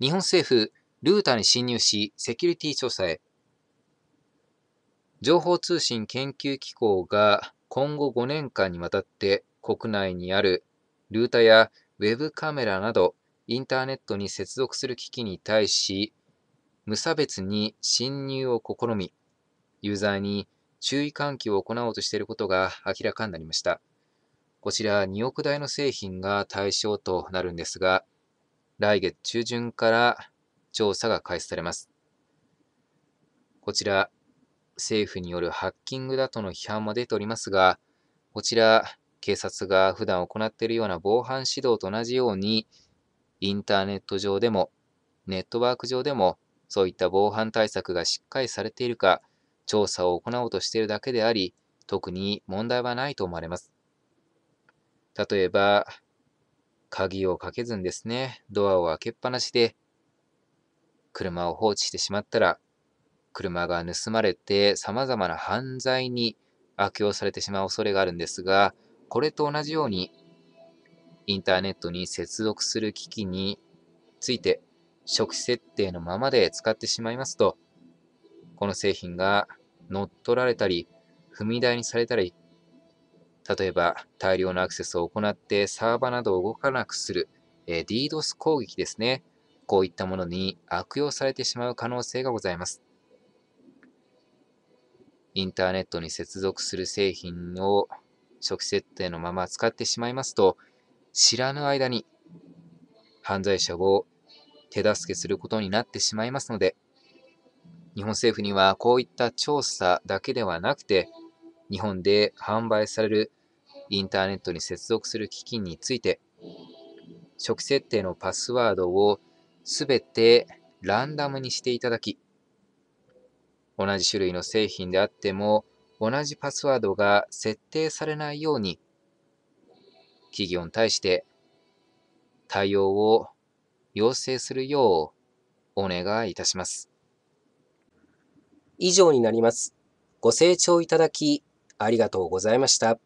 日本政府、ルータに侵入し、セキュリティ調査へ。情報通信研究機構が今後5年間にわたって国内にあるルータやウェブカメラなどインターネットに接続する機器に対し無差別に侵入を試みユーザーに注意喚起を行おうとしていることが明らかになりましたこちら2億台の製品が対象となるんですが来月中旬から調査が開始されます。こちら、政府によるハッキングだとの批判も出ておりますが、こちら、警察が普段行っているような防犯指導と同じように、インターネット上でも、ネットワーク上でも、そういった防犯対策がしっかりされているか、調査を行おうとしているだけであり、特に問題はないと思われます。例えば、鍵をかけずにですね、ドアを開けっぱなしで、車を放置してしまったら、車が盗まれて様々な犯罪に悪用されてしまう恐れがあるんですが、これと同じように、インターネットに接続する機器について、初期設定のままで使ってしまいますと、この製品が乗っ取られたり、踏み台にされたり例えば、大量のアクセスを行ってサーバーなどを動かなくする、えー、DDoS 攻撃ですね。こういったものに悪用されてしまう可能性がございます。インターネットに接続する製品を初期設定のまま使ってしまいますと、知らぬ間に犯罪者を手助けすることになってしまいますので、日本政府にはこういった調査だけではなくて、日本で販売されるインターネットに接続する機器について、初期設定のパスワードをすべてランダムにしていただき、同じ種類の製品であっても、同じパスワードが設定されないように、企業に対して対応を要請するようお願いいたします。以上になります。ご清聴いただきありがとうございました。